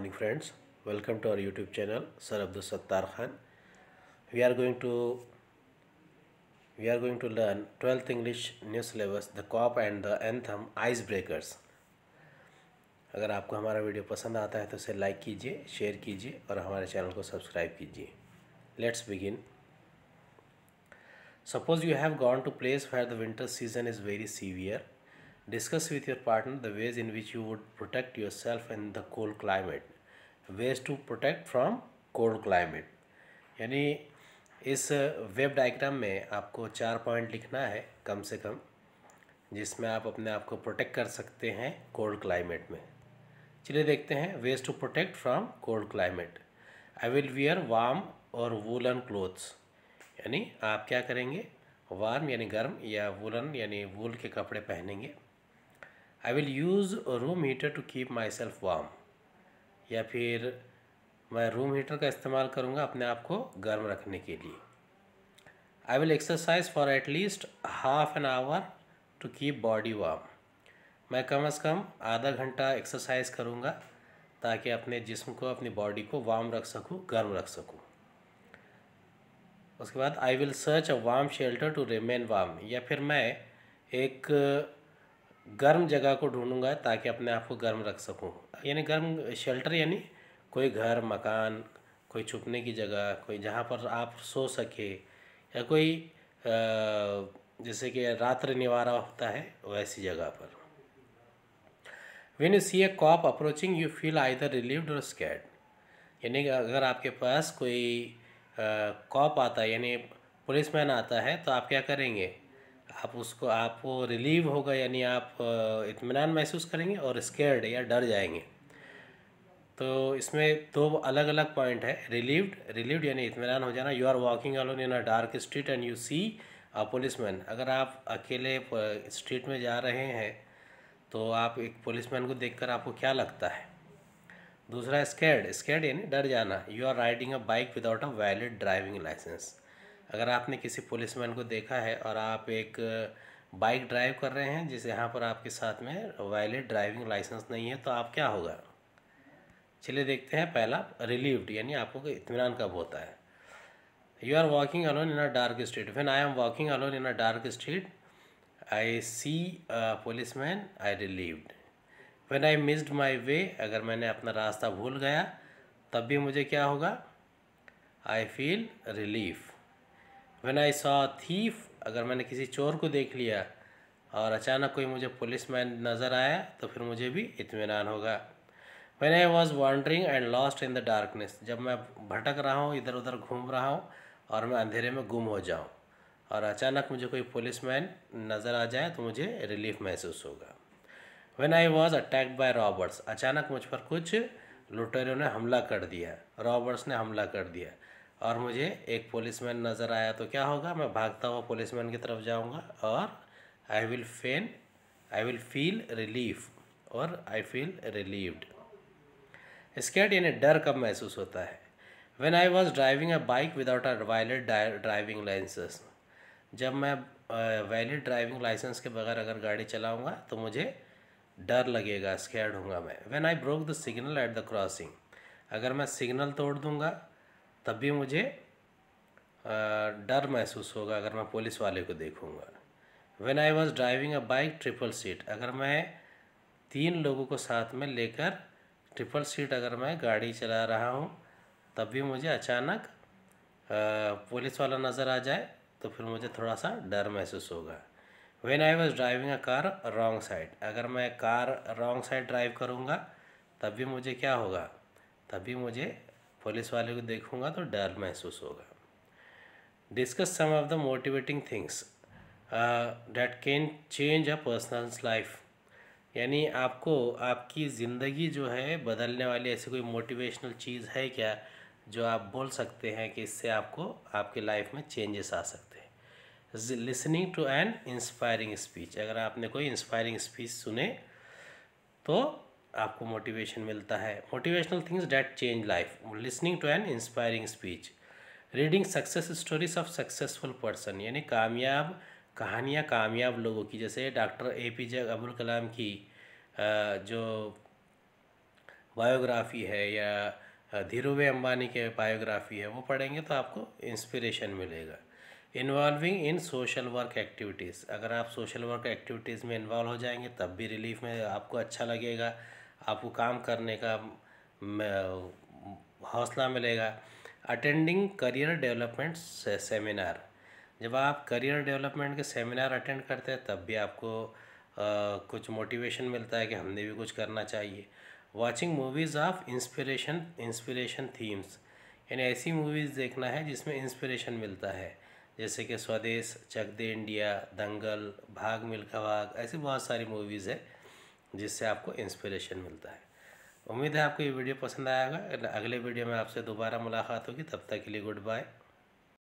morning friends welcome to our youtube channel sir abdul sattar khan we are going to we are going to learn 12th english new syllabus the cop and the anthem icebreakers अगर आपको हमारा video पसंद आता है तो इसे like कीजिए share कीजिए और हमारे चैनल को सब्सक्राइब कीजिए let's begin suppose you have gone to place where the winter season is very severe Discuss with your partner the ways in which you would protect yourself in the cold climate. Ways to protect from cold climate. यानी इस web diagram में आपको चार point लिखना है कम से कम जिसमें आप अपने आप को प्रोटेक्ट कर सकते हैं कोल्ड क्लाइमेट में चलिए देखते हैं ways to protect from cold climate I will wear warm or woollen clothes यानी आप क्या करेंगे वार्म यानी गर्म या वूलन यानी वूल के कपड़े पहनेंगे I will use room heater to keep myself warm या फिर मैं रूम हीटर का इस्तेमाल करूँगा अपने आप को गर्म रखने के लिए I will exercise for at least half an hour to keep body warm मैं कम अज़ कम आधा घंटा एक्सरसाइज करूँगा ताकि अपने जिसम को अपनी बॉडी को वार्म रख सकूँ गर्म रख सकूँ उसके बाद I will search a warm shelter to remain warm या फिर मैं एक गर्म जगह को ढूंढूंगा ताकि अपने आप को गर्म रख सकूँ यानी गर्म शेल्टर यानी कोई घर मकान कोई छुपने की जगह कोई जहाँ पर आप सो सके या कोई जैसे कि रात्र निवारा होता है वैसी जगह पर when you see a cop approaching you feel either relieved or scared यानी अगर आपके पास कोई कॉप आता है यानी पुलिसमैन आता है तो आप क्या करेंगे आप उसको आप रिलीव होगा यानी आप इतमान महसूस करेंगे और स्केर्ड या डर जाएंगे तो इसमें दो अलग अलग पॉइंट है रिलीव्ड रिलीव्ड यानी इतमान हो जाना you are walking alone in a dark street and you see a policeman अगर आप अकेले स्ट्रीट में जा रहे हैं तो आप एक पुलिसमैन को देखकर आपको क्या लगता है दूसरा स्केर्ड स्केर्ड यानी डर जाना you are riding a bike without a valid driving licence अगर आपने किसी पुलिसमैन को देखा है और आप एक बाइक ड्राइव कर रहे हैं जिस यहाँ पर आपके साथ में वायलेट ड्राइविंग लाइसेंस नहीं है तो आप क्या होगा चलिए देखते हैं पहला रिलीव्ड यानी आपको इतमान कब होता है you are walking alone in a dark street when I am walking alone in a dark street I see policeman I relieved when I missed my way अगर मैंने अपना रास्ता भूल गया तब भी मुझे क्या होगा I feel relief when I saw thief अगर मैंने किसी चोर को देख लिया और अचानक कोई मुझे पुलिस मैन नज़र आया तो फिर मुझे भी इतमान होगा when I was wandering and lost in the darkness जब मैं भटक रहा हूँ इधर उधर घूम रहा हूँ और मैं अंधेरे में गुम हो जाऊँ और अचानक मुझे कोई पुलिस मैन नज़र आ जाए तो मुझे रिलीफ महसूस होगा when I was attack by robbers अचानक मुझ पर कुछ लुटेरों ने हमला कर दिया रॉबर्ट्स ने हमला कर दिया और मुझे एक पुलिसमैन नज़र आया तो क्या होगा मैं भागता हुआ पुलिसमैन की तरफ जाऊंगा और I will faint I will feel relief or I feel relieved skate यानी डर कब महसूस होता है when I was driving a bike without a valid driving licence जब मैं वैलिड ड्राइविंग लाइसेंस के बगैर अगर गाड़ी चलाऊँगा तो मुझे डर लगेगा स्केर्ड होंगे मैं when I broke the signal at the crossing अगर मैं सिग्नल तोड़ दूँगा तब भी मुझे डर महसूस होगा अगर मैं पुलिस वाले को देखूँगा when I was driving a bike triple seat अगर मैं तीन लोगों को साथ में लेकर ट्रिपल सीट अगर मैं गाड़ी चला रहा हूँ तब भी मुझे अचानक पुलिस वाला नज़र आ जाए तो फिर मुझे थोड़ा सा डर महसूस होगा when I was driving a car wrong side अगर मैं कार रॉन्ग साइड ड्राइव करूँगा तब भी मुझे क्या होगा तब भी मुझे पुलिस वाले को देखूंगा तो डर महसूस होगा discuss some of the motivating things that can change a personal's life यानी आपको आपकी ज़िंदगी जो है बदलने वाली ऐसी कोई मोटिवेशनल चीज़ है क्या जो आप बोल सकते हैं कि इससे आपको आपके लाइफ में चेंजेस आ सकते हैं listening to an inspiring speech अगर आपने कोई इंस्पायरिंग स्पीच सुने तो आपको मोटिवेशन मिलता है motivational things that change life listening to an inspiring speech reading success stories of successful person यानी कामयाब कहानियाँ कामयाब लोगों की जैसे doctor A P J Abdul Kalam की जो बायोग्राफी है या धीरू भाई अंबानी के बायोग्राफी है वो पढ़ेंगे तो आपको इंस्पिरेशन मिलेगा involving in social work activities अगर आप सोशल वर्क एक्टिविटीज़ में इन्वॉल्व हो जाएंगे तब भी रिलीफ में आपको अच्छा लगेगा आपको काम करने का हौसला मिलेगा अटेंडिंग करियर डेवलपमेंट से, सेमिनार जब आप करियर डेवलपमेंट के सेमिनार अटेंड करते हैं तब भी आपको आ, कुछ मोटिवेशन मिलता है कि हमने भी कुछ करना चाहिए watching movies of inspiration inspiration themes यानी ऐसी मूवीज़ देखना है जिसमें इंस्पिरेशन मिलता है जैसे कि स्वदेश चक दे इंडिया दंगल भाग मिल्खा भाग ऐसी बहुत सारी मूवीज़ है जिससे आपको इंस्पिरेशन मिलता है उम्मीद है आपको ये वीडियो पसंद आएगा अगले वीडियो में आपसे दोबारा मुलाकात होगी तब तक के लिए गुड बाय